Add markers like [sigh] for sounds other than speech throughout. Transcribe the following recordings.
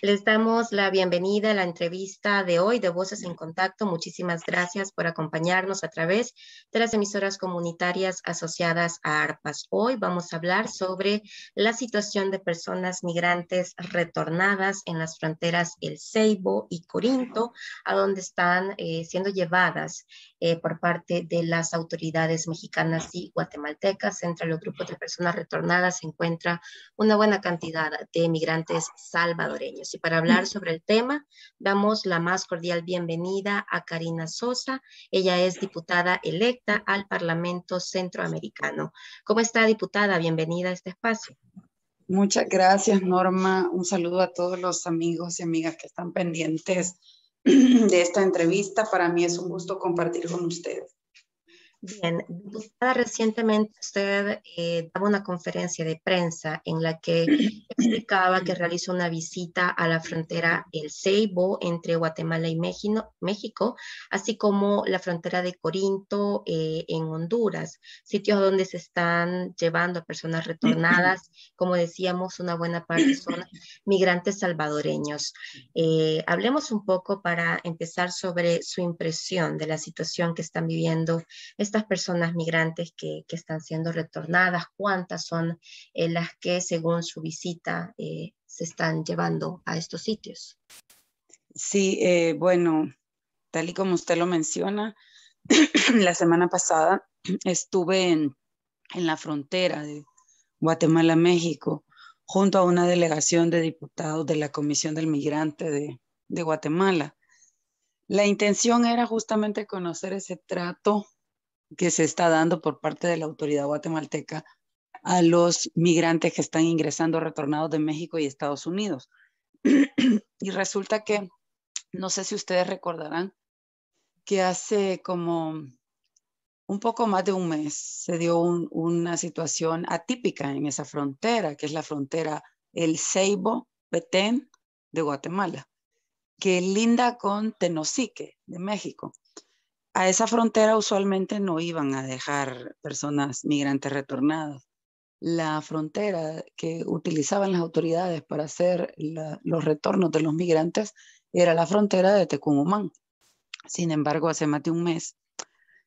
Les damos la bienvenida a la entrevista de hoy de Voces en Contacto. Muchísimas gracias por acompañarnos a través de las emisoras comunitarias asociadas a ARPAS. Hoy vamos a hablar sobre la situación de personas migrantes retornadas en las fronteras El Ceibo y Corinto, a donde están eh, siendo llevadas eh, por parte de las autoridades mexicanas y guatemaltecas. Entre los grupos de personas retornadas se encuentra una buena cantidad de migrantes salvadoreños. Y para hablar sobre el tema, damos la más cordial bienvenida a Karina Sosa. Ella es diputada electa al Parlamento Centroamericano. ¿Cómo está, diputada? Bienvenida a este espacio. Muchas gracias, Norma. Un saludo a todos los amigos y amigas que están pendientes [clears throat] de esta entrevista. Para mí es un gusto compartir con ustedes. Bien, diputada, recientemente usted eh, daba una conferencia de prensa en la que [clears throat] explicaba que realizó una visita a la frontera El Ceibo entre Guatemala y México, así como la frontera de Corinto eh, en Honduras, sitios donde se están llevando a personas retornadas, [clears throat] como decíamos, una buena parte son migrantes salvadoreños. Eh, hablemos un poco para empezar sobre su impresión de la situación que están viviendo estas personas migrantes que, que están siendo retornadas, cuántas son eh, las que según su visita eh, se están llevando a estos sitios. Sí, eh, bueno, tal y como usted lo menciona, [clears throat] la semana pasada estuve en, en la frontera de Guatemala-México junto a una delegación de diputados de la Comisión del Migrante de, de Guatemala. La intención era justamente conocer ese trato que se está dando por parte de la autoridad guatemalteca a los migrantes que están ingresando retornados de México y Estados Unidos. y resulta que, no sé si ustedes recordarán, que hace como un poco más de un mes se dio una situación atípica en esa frontera, que es la frontera El Ceibo, Petén de Guatemala, que linda con Tenosique de México a esa frontera usualmente no iban a dejar personas migrantes retornadas. La frontera que utilizaban las autoridades para hacer los retornos de los migrantes era la frontera de Tecumumán. Sin embargo, hace más de un mes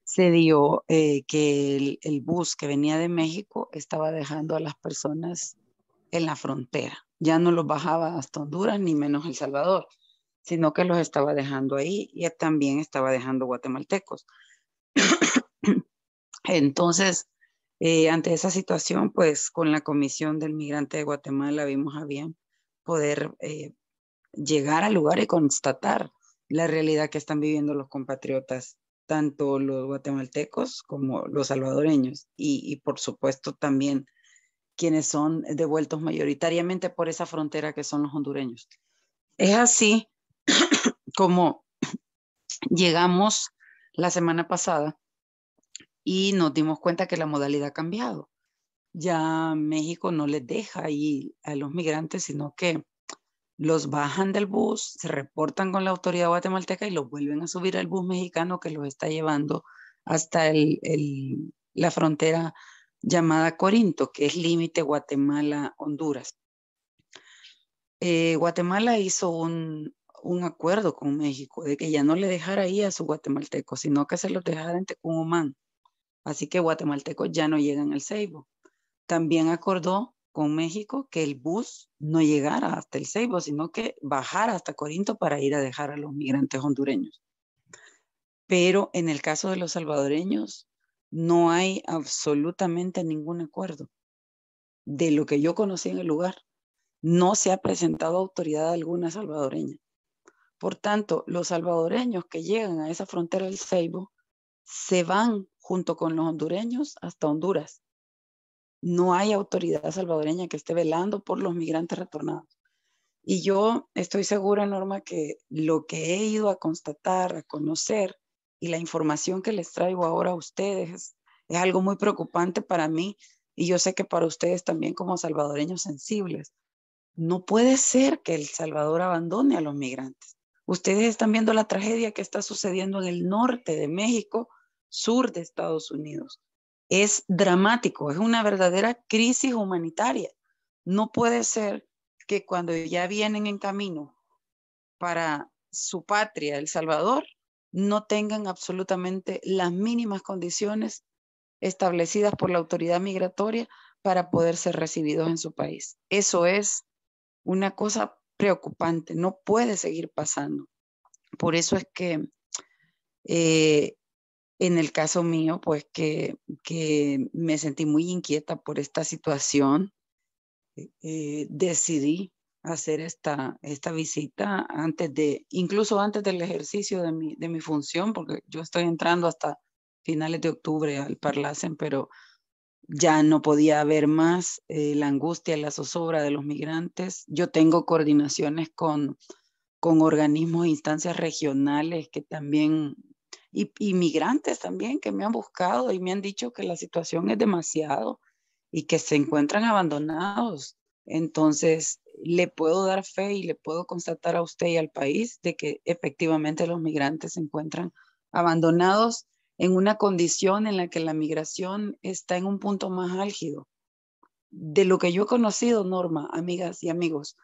se dio eh, que el bus que venía de México estaba dejando a las personas en la frontera. Ya no los bajaba hasta Honduras ni menos El Salvador sino que los estaba dejando ahí y también estaba dejando guatemaltecos. [coughs] Entonces, eh, ante esa situación, pues con la Comisión del Migrante de Guatemala vimos a bien poder eh, llegar al lugar y constatar la realidad que están viviendo los compatriotas, tanto los guatemaltecos como los salvadoreños y, y por supuesto también quienes son devueltos mayoritariamente por esa frontera que son los hondureños. Es así como [clears throat] llegamos la semana pasada y nos dimos cuenta que la modalidad ha cambiado. Ya México no les deja ir a los migrantes, sino que los bajan del bus, se reportan con la autoridad guatemalteca y los vuelven a subir al bus mexicano que los está llevando hasta la frontera llamada Corinto, que es límite Guatemala-Honduras. Eh, Guatemala hizo un, un acuerdo con México de que ya no le dejara ahí a su guatemalteco, sino que se los dejara en Tecumumán. Así que guatemaltecos ya no llegan al Ceibo. También acordó con México que el bus no llegara hasta el Ceibo, sino que bajara hasta Corinto para ir a dejar a los migrantes hondureños. Pero en el caso de los salvadoreños, no hay absolutamente ningún acuerdo. De lo que yo conocí en el lugar, no se ha presentado autoridad alguna salvadoreña. Por tanto, los salvadoreños que llegan a esa frontera del Ceibo se van junto con los hondureños hasta Honduras. No hay autoridad salvadoreña que esté velando por los migrantes retornados. Y yo estoy segura, Norma, que lo que he ido a constatar, a conocer y la información que les traigo ahora a ustedes es, es algo muy preocupante para mí y yo sé que para ustedes también como salvadoreños sensibles. No puede ser que El Salvador abandone a los migrantes Ustedes están viendo la tragedia que está sucediendo en el norte de México, sur de Estados Unidos. Es dramático, es una verdadera crisis humanitaria. No puede ser que cuando ya vienen en camino para su patria, El Salvador, no tengan absolutamente las mínimas condiciones establecidas por la autoridad migratoria para poder ser recibidos en su país. Eso es una cosa preocupante, no puede seguir pasando. Por eso es que eh, en el caso mío, pues que, que, me sentí muy inquieta por esta situación, eh, eh, decidí hacer esta, esta visita antes de, incluso antes del ejercicio de mi, de mi función, porque yo estoy entrando hasta finales de octubre al Parlacen, pero ya no podía haber más eh, la angustia, la zozobra de los migrantes. Yo tengo coordinaciones con, con organismos e instancias regionales que también, y, y, migrantes también, que me han buscado y me han dicho que la situación es demasiado y que se encuentran abandonados. Entonces, le puedo dar fe y le puedo constatar a usted y al país de que efectivamente los migrantes se encuentran abandonados en una condición en la que la migración está en un punto más álgido. De lo que yo he conocido, Norma, amigas y amigos,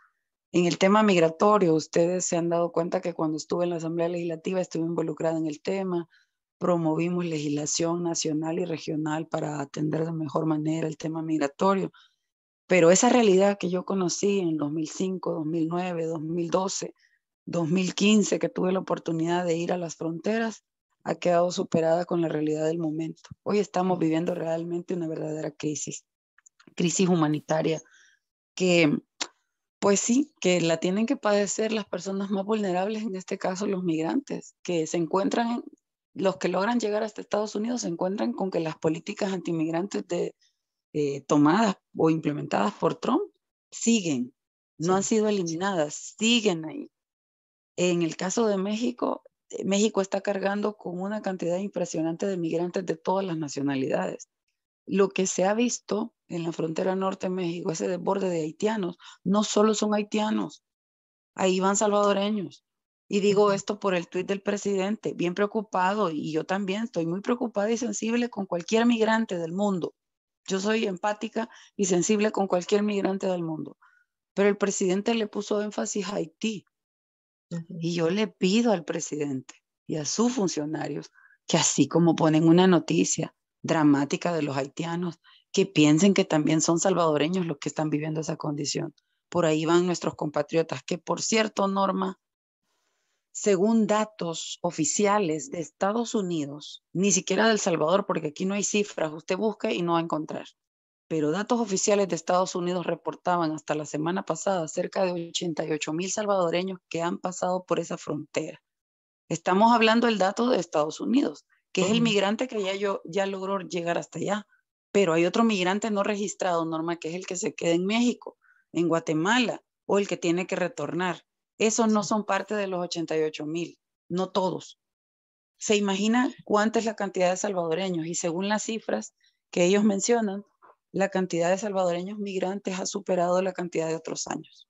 en el tema migratorio, ustedes se han dado cuenta que cuando estuve en la Asamblea Legislativa estuve involucrada en el tema, promovimos legislación nacional y regional para atender de mejor manera el tema migratorio. Pero esa realidad que yo conocí en 2005, 2009, 2012, 2015, que tuve la oportunidad de ir a las fronteras, ha quedado superada con la realidad del momento. Hoy estamos viviendo realmente una verdadera crisis, crisis humanitaria, que pues sí, que la tienen que padecer las personas más vulnerables, en este caso los migrantes, que se encuentran, los que logran llegar hasta Estados Unidos se encuentran con que las políticas antimigrantes de, eh, tomadas o implementadas por Trump siguen, no han sido eliminadas, siguen ahí. En el caso de México, eh, México está cargando con una cantidad impresionante de migrantes de todas las nacionalidades. Lo que se ha visto en la frontera norte de México, ese desborde de haitianos, no solo son haitianos, ahí van salvadoreños. Y digo esto por el tuit del presidente, bien preocupado, y yo también estoy muy preocupada y sensible con cualquier migrante del mundo. Yo soy empática y sensible con cualquier migrante del mundo. Pero el presidente le puso énfasis a Haití, y yo le pido al presidente y a sus funcionarios que así como ponen una noticia dramática de los haitianos, que piensen que también son salvadoreños los que están viviendo esa condición. Por ahí van nuestros compatriotas, que por cierto, Norma, según datos oficiales de Estados Unidos, ni siquiera del Salvador, porque aquí no hay cifras, usted busca y no va a encontrar pero datos oficiales de Estados Unidos reportaban hasta la semana pasada cerca de 88 mil salvadoreños que han pasado por esa frontera. Estamos hablando del dato de Estados Unidos, que es el migrante que ya, yo, ya logró llegar hasta allá, pero hay otro migrante no registrado, Norma, que es el que se queda en México, en Guatemala, o el que tiene que retornar. Esos no son parte de los 88 mil, no todos. ¿Se imagina cuánta es la cantidad de salvadoreños? Y según las cifras que ellos mencionan, la cantidad de salvadoreños migrantes ha superado la cantidad de otros años.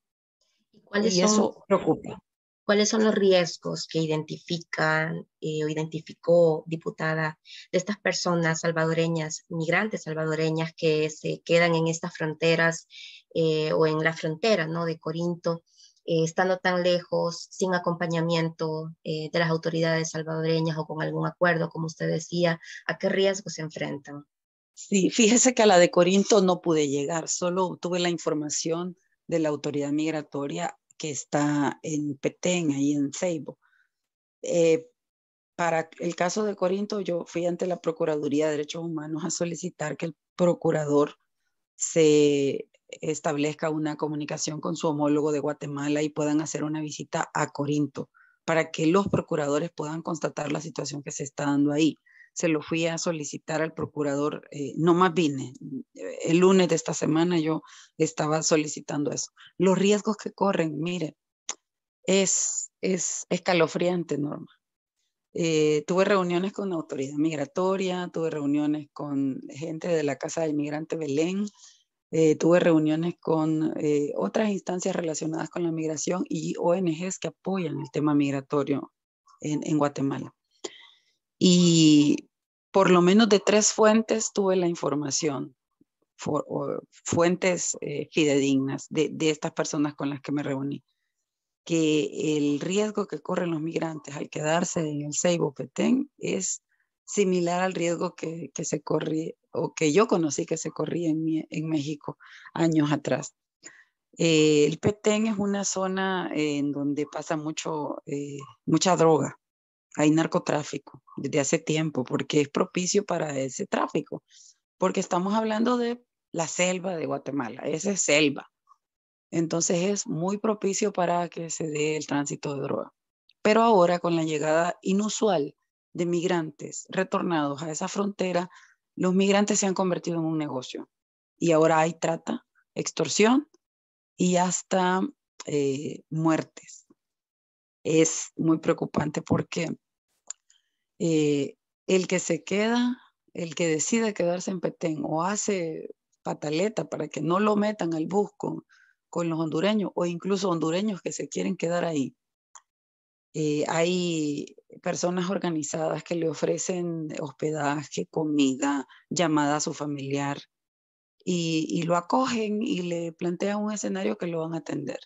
Y, cuáles son, eso preocupa. ¿Cuáles son los riesgos que identifican eh, o identificó, diputada, de estas personas salvadoreñas, migrantes salvadoreñas que se quedan en estas fronteras eh, o en la frontera ¿no? de Corinto? Eh, estando tan lejos, sin acompañamiento de las autoridades salvadoreñas o con algún acuerdo, como usted decía, ¿a qué riesgos se enfrentan? Sí, fíjese que a la de Corinto no pude llegar, solo tuve la información de la autoridad migratoria que está en Petén, ahí en Ceibo. Eh, para el caso de Corinto, yo fui ante la Procuraduría de Derechos Humanos a solicitar que el procurador se establezca una comunicación con su homólogo de Guatemala y puedan hacer una visita a Corinto para que los procuradores puedan constatar la situación que se está dando ahí se lo fui a solicitar al procurador, eh, no más vine, mm, eh, el lunes de esta semana yo estaba solicitando eso. Los riesgos que corren, mire, es, es escalofriante, Norma. Eh, tuve reuniones con autoridad migratoria, tuve reuniones con gente de la Casa del Migrante Belén, tuve reuniones con otras instancias relacionadas con la migración y ONGs que apoyan el tema migratorio en Guatemala y por lo menos de tres fuentes tuve la información, fuentes eh, fidedignas de, estas personas con las que me reuní, que el riesgo que corren los migrantes al quedarse en el Ceibo Petén es similar al riesgo que, que se corría o que yo conocí que se corría en, en México años atrás. Eh, el Petén es una zona en donde pasa mucho, eh, mucha droga hay narcotráfico desde hace tiempo, porque es propicio para ese tráfico, porque estamos hablando de la selva de Guatemala, esa es selva. Entonces es muy propicio para que se dé el tránsito de droga. Pero ahora con la llegada inusual de migrantes retornados a esa frontera, los migrantes se han convertido en un negocio. Y ahora hay trata, extorsión y hasta eh, muertes es muy preocupante porque eh, el que se queda, el que decide quedarse en Petén o hace pataleta para que no lo metan al busco con, los hondureños o incluso hondureños que se quieren quedar ahí. Eh, hay personas organizadas que le ofrecen hospedaje, comida, llamada a su familiar y, y lo acogen y le plantean un escenario que lo van a atender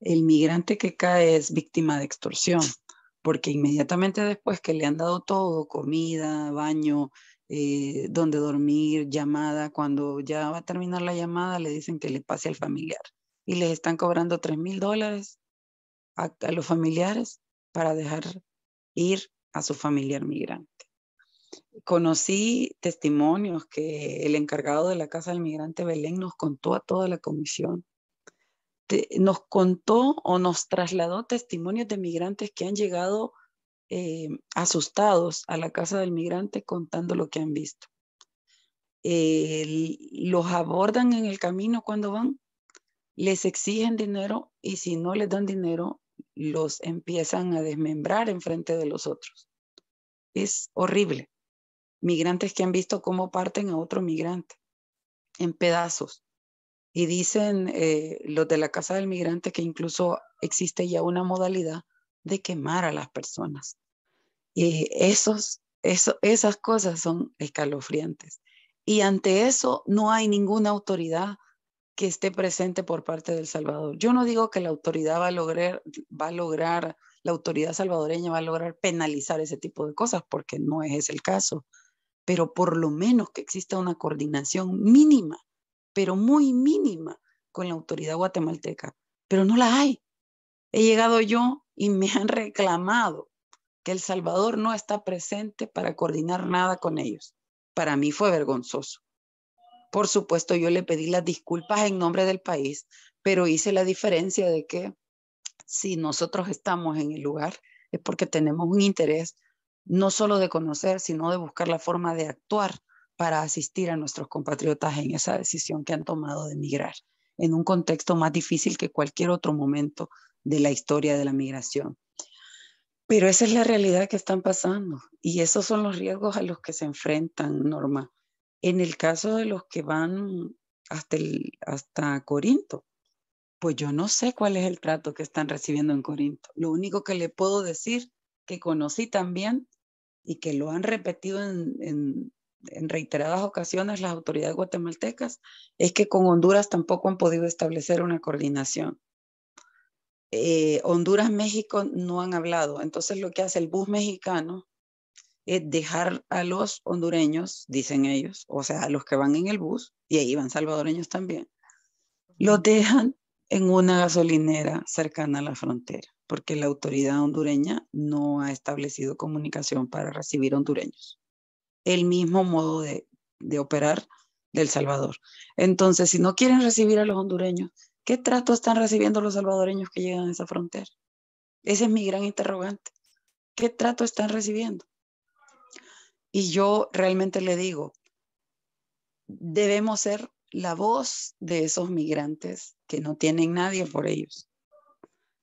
el migrante que cae es víctima de extorsión, porque inmediatamente después que le han dado todo, comida, baño, eh, donde dormir, llamada, cuando ya va a terminar la llamada le dicen que le pase al familiar y les están cobrando 3 mil dólares a los familiares para dejar ir a su familiar migrante. Conocí testimonios que el encargado de la Casa del Migrante Belén nos contó a toda la comisión nos contó o nos trasladó testimonios de migrantes que han llegado eh, asustados a la casa del migrante contando lo que han visto. los abordan en el camino cuando van, les exigen dinero y si no les dan dinero, los empiezan a desmembrar en frente de los otros. Es horrible. Migrantes que han visto cómo parten a otro migrante en pedazos. Y dicen eh, los de la Casa del Migrante que incluso existe ya una modalidad de quemar a las personas. Y esos, esas cosas son escalofriantes. Y ante eso no hay ninguna autoridad que esté presente por parte del Salvador. Yo no digo que la autoridad va a lograr, va a lograr la autoridad salvadoreña va a lograr penalizar ese tipo de cosas, porque no es el caso. Pero por lo menos que exista una coordinación mínima pero muy mínima con la autoridad guatemalteca, pero no la hay. He llegado yo y me han reclamado que El Salvador no está presente para coordinar nada con ellos. Para mí fue vergonzoso. Por supuesto, yo le pedí las disculpas en nombre del país, pero hice la diferencia de que si nosotros estamos en el lugar es porque tenemos un interés no solo de conocer, sino de buscar la forma de actuar para asistir a nuestros compatriotas en esa decisión que han tomado de emigrar en un contexto más difícil que cualquier otro momento de la historia de la migración. Pero esa es la realidad que están pasando y esos son los riesgos a los que se enfrentan, Norma. En el caso de los que van hasta, hasta Corinto, pues yo no sé cuál es el trato que están recibiendo en Corinto. Lo único que le puedo decir que conocí también y que lo han repetido en en reiteradas ocasiones las autoridades guatemaltecas es que con Honduras tampoco han podido establecer una coordinación. Eh, Honduras, México no han hablado. Entonces lo que hace el bus mexicano es dejar a los hondureños, dicen ellos, o sea, a los que van en el bus, y ahí van salvadoreños también, los dejan en una gasolinera cercana a la frontera, porque la autoridad hondureña no ha establecido comunicación para recibir hondureños el mismo modo de, operar del Salvador. Entonces, si no quieren recibir a los hondureños, ¿qué trato están recibiendo los salvadoreños que llegan a esa frontera? Ese es mi gran interrogante. ¿Qué trato están recibiendo? Y yo realmente le digo, debemos ser la voz de esos migrantes que no tienen nadie por ellos.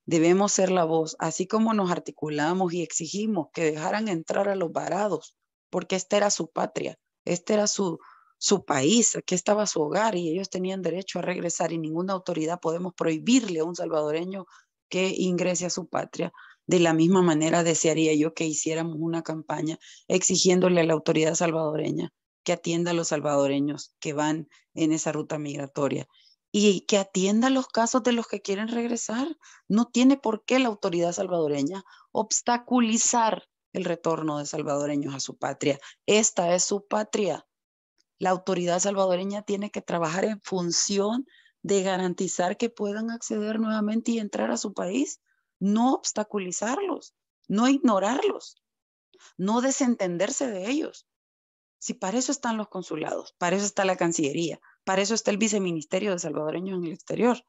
Debemos ser la voz, así como nos articulamos y exigimos que dejaran entrar a los varados porque esta era su patria, este era su, su país, aquí estaba su hogar y ellos tenían derecho a regresar y ninguna autoridad podemos prohibirle a un salvadoreño que ingrese a su patria. De la misma manera desearía yo que hiciéramos una campaña exigiéndole a la autoridad salvadoreña que atienda a los salvadoreños que van en esa ruta migratoria y que atienda los casos de los que quieren regresar. No tiene por qué la autoridad salvadoreña obstaculizar el retorno de salvadoreños a su patria. Esta es su patria. La autoridad salvadoreña tiene que trabajar en función de garantizar que puedan acceder nuevamente y entrar a su país, no obstaculizarlos, no ignorarlos, no desentenderse de ellos. Si para eso están los consulados, para eso está la Cancillería, para eso está el Viceministerio de Salvadoreños en el exterior.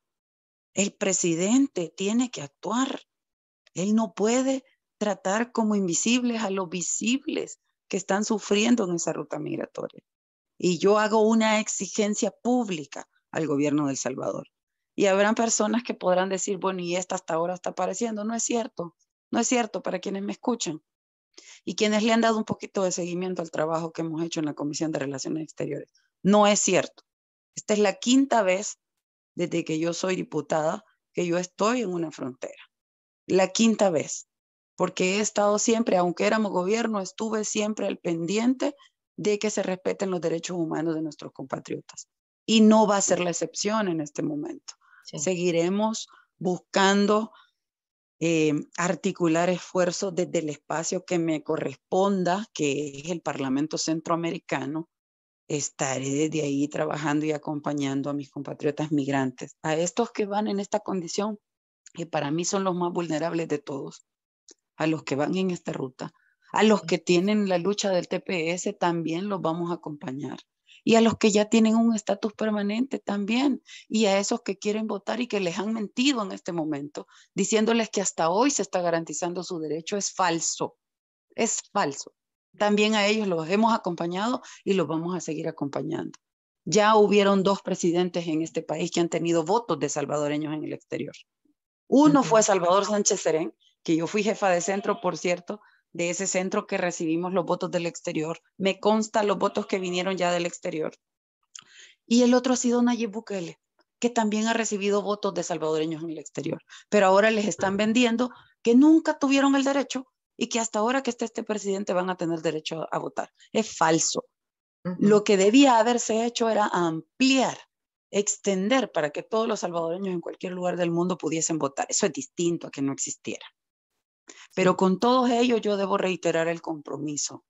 El presidente tiene que actuar. Él no puede tratar como invisibles a los visibles que están sufriendo en esa ruta migratoria. Y yo hago una exigencia pública al gobierno de Salvador. Y habrán personas que podrán decir, bueno, y esta hasta ahora está apareciendo. No es cierto, no es cierto para quienes me escuchan y quienes le han dado un poquito de seguimiento al trabajo que hemos hecho en la Comisión de Relaciones Exteriores. No es cierto. Esta es la quinta vez desde que yo soy diputada que yo estoy en una frontera. La quinta vez porque he estado siempre, aunque éramos gobierno, estuve siempre al pendiente de que se respeten los derechos humanos de nuestros compatriotas. Y no va a ser la excepción en este momento. Seguiremos buscando eh, articular esfuerzos desde el espacio que me corresponda, que es el Parlamento Centroamericano. Estaré desde ahí trabajando y acompañando a mis compatriotas migrantes, a estos que van en esta condición, que para mí son los más vulnerables de todos, a los que van en esta ruta. A los que tienen la lucha del TPS también los vamos a acompañar. Y a los que ya tienen un estatus permanente también. Y a esos que quieren votar y que les han mentido en este momento, diciéndoles que hasta hoy se está garantizando su derecho, es falso. Es falso. También a ellos los hemos acompañado y los vamos a seguir acompañando. Ya hubieron dos presidentes en este país que han tenido votos de salvadoreños en el exterior. Uno fue Salvador Sánchez Serén, que yo fui jefa de centro, por cierto, de ese centro que recibimos los votos del exterior. Me consta los votos que vinieron ya del exterior. Y el otro ha sido Nayib Bukele, que también ha recibido votos de salvadoreños en el exterior. Pero ahora les están vendiendo que nunca tuvieron el derecho y que hasta ahora que esté este presidente van a tener derecho a, votar. Es falso. Lo que debía haberse hecho era ampliar, extender para que todos los salvadoreños en cualquier lugar del mundo pudiesen votar. Eso es distinto a que no existiera. Pero con todos ellos yo debo reiterar el compromiso.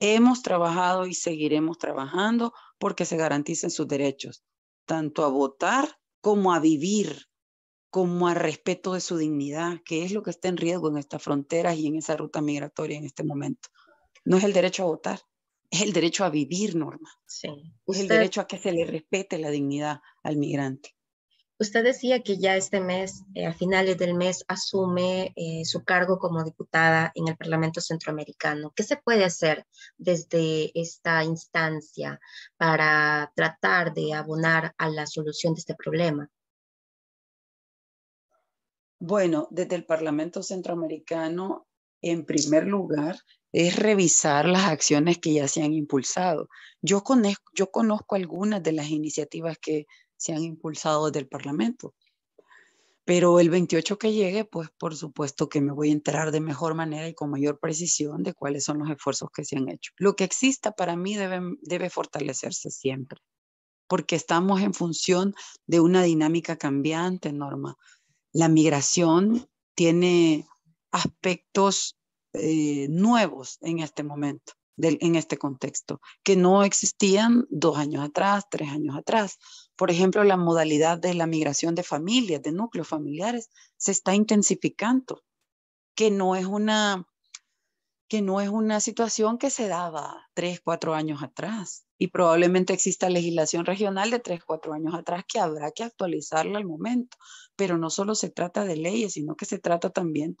Hemos trabajado y seguiremos trabajando porque se garanticen sus derechos, tanto a votar como a vivir, como a respeto de su dignidad, que es lo que está en riesgo en estas fronteras y en esa ruta migratoria en este momento. No es el derecho a votar, es el derecho a vivir, Norma. Sí. Es el derecho a que se le respete la dignidad al migrante. Usted decía que ya este mes, eh, a finales del mes, asume eh, su cargo como diputada en el Parlamento Centroamericano. ¿Qué se puede hacer desde esta instancia para tratar de abonar a la solución de este problema? Bueno, desde el Parlamento Centroamericano, en primer lugar, es revisar las acciones que ya se han impulsado. Yo conozco, yo conozco algunas de las iniciativas que se han impulsado desde el Parlamento. Pero el 28 que llegue, pues por supuesto que me voy a enterar de mejor manera y con mayor precisión de cuáles son los esfuerzos que se han hecho. Lo que exista para mí debe, fortalecerse siempre, porque estamos en función de una dinámica cambiante, Norma. La migración tiene aspectos eh, nuevos en este momento, en este contexto, que no existían dos años atrás, tres años atrás. Por ejemplo, la modalidad de la migración de familias, de núcleos familiares, se está intensificando, que no es una, que no es una situación que se daba tres, cuatro años atrás. Y probablemente exista legislación regional de tres, cuatro años atrás que habrá que actualizarla al momento. Pero no solo se trata de leyes, sino que se trata también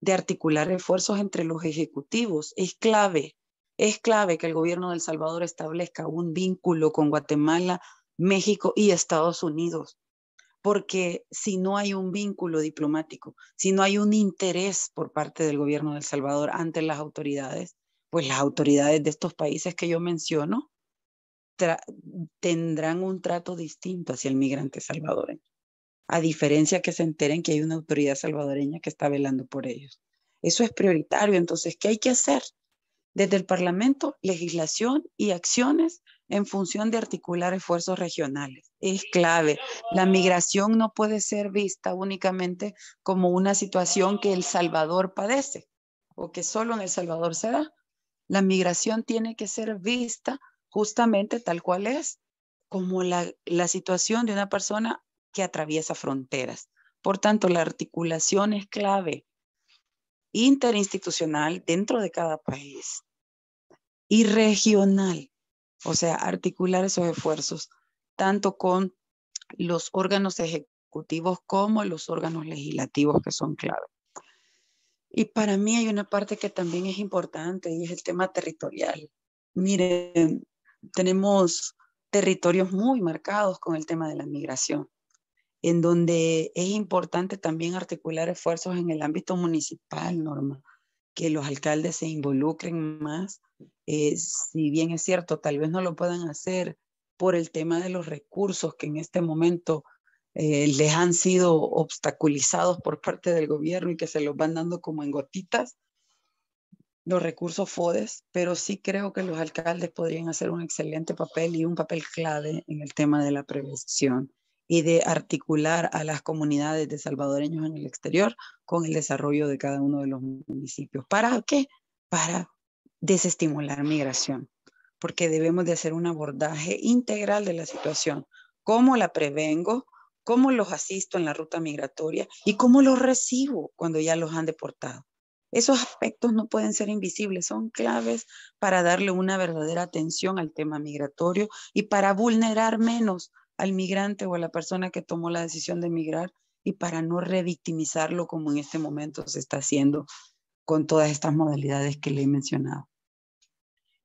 de articular esfuerzos entre los ejecutivos. Es clave, es clave que el gobierno de Salvador establezca un vínculo con Guatemala México y Estados Unidos, porque si no hay un vínculo diplomático, si no hay un interés por parte del gobierno de El Salvador ante las autoridades, pues las autoridades de estos países que yo menciono tendrán un trato distinto hacia el migrante salvadoreño, a diferencia que se enteren que hay una autoridad salvadoreña que está velando por ellos. Eso es prioritario. Entonces, ¿qué hay que hacer? Desde el Parlamento, legislación y acciones en función de articular esfuerzos regionales. Es clave. La migración no puede ser vista únicamente como una situación que El Salvador padece o que solo en El Salvador se da. La migración tiene que ser vista justamente tal cual es, como la, la situación de una persona que atraviesa fronteras. Por tanto, la articulación es clave interinstitucional dentro de cada país y regional o sea, articular esos esfuerzos, tanto con los órganos ejecutivos como los órganos legislativos que son clave. Y para mí hay una parte que también es importante y es el tema territorial. Miren, tenemos territorios muy marcados con el tema de la migración, en donde es importante también articular esfuerzos en el ámbito municipal, Norma que los alcaldes se involucren más. Eh, si bien es cierto, tal vez no lo puedan hacer por el tema de los recursos que en este momento eh, les han sido obstaculizados por parte del gobierno y que se los van dando como en gotitas, los recursos FODES, pero sí creo que los alcaldes podrían hacer un excelente papel y un papel clave en el tema de la prevención y de articular a las comunidades de salvadoreños en el exterior con el desarrollo de cada uno de los municipios. ¿Para qué? Para desestimular migración, porque debemos de hacer un abordaje integral de la situación. ¿Cómo la prevengo? ¿Cómo los asisto en la ruta migratoria? ¿Y cómo los recibo cuando ya los han deportado? Esos aspectos no pueden ser invisibles, son claves para darle una verdadera atención al tema migratorio y para vulnerar menos al migrante o a la persona que tomó la decisión de emigrar y para no revictimizarlo como en este momento se está haciendo con todas estas modalidades que le he mencionado.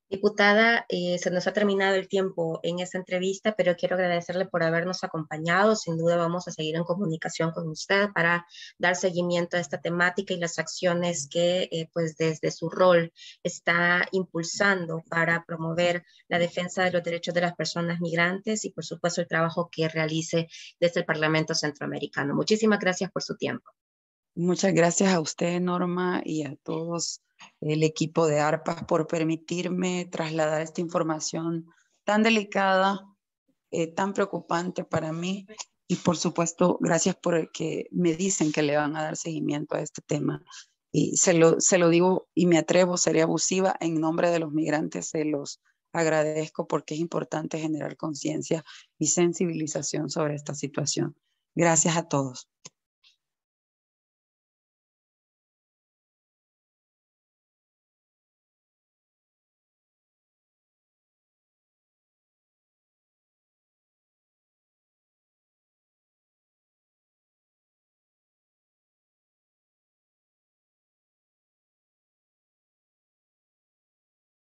Diputada, eh, se nos ha terminado el tiempo en esta entrevista, pero quiero agradecerle por habernos acompañado. Sin duda vamos a seguir en comunicación con usted para dar seguimiento a esta temática y las acciones que eh, pues desde su rol está impulsando para promover la defensa de los derechos de las personas migrantes y por supuesto el trabajo que realice desde el Parlamento Centroamericano. Muchísimas gracias por su tiempo. Muchas gracias a usted, Norma, y a todos el equipo de ARPAS por permitirme trasladar esta información tan delicada, eh, tan preocupante para mí. Y por supuesto, gracias por que me dicen que le van a dar seguimiento a este tema. Y se lo, se lo digo y me atrevo, sería abusiva en nombre de los migrantes, se los agradezco porque es importante generar conciencia y sensibilización sobre esta situación. Gracias a todos.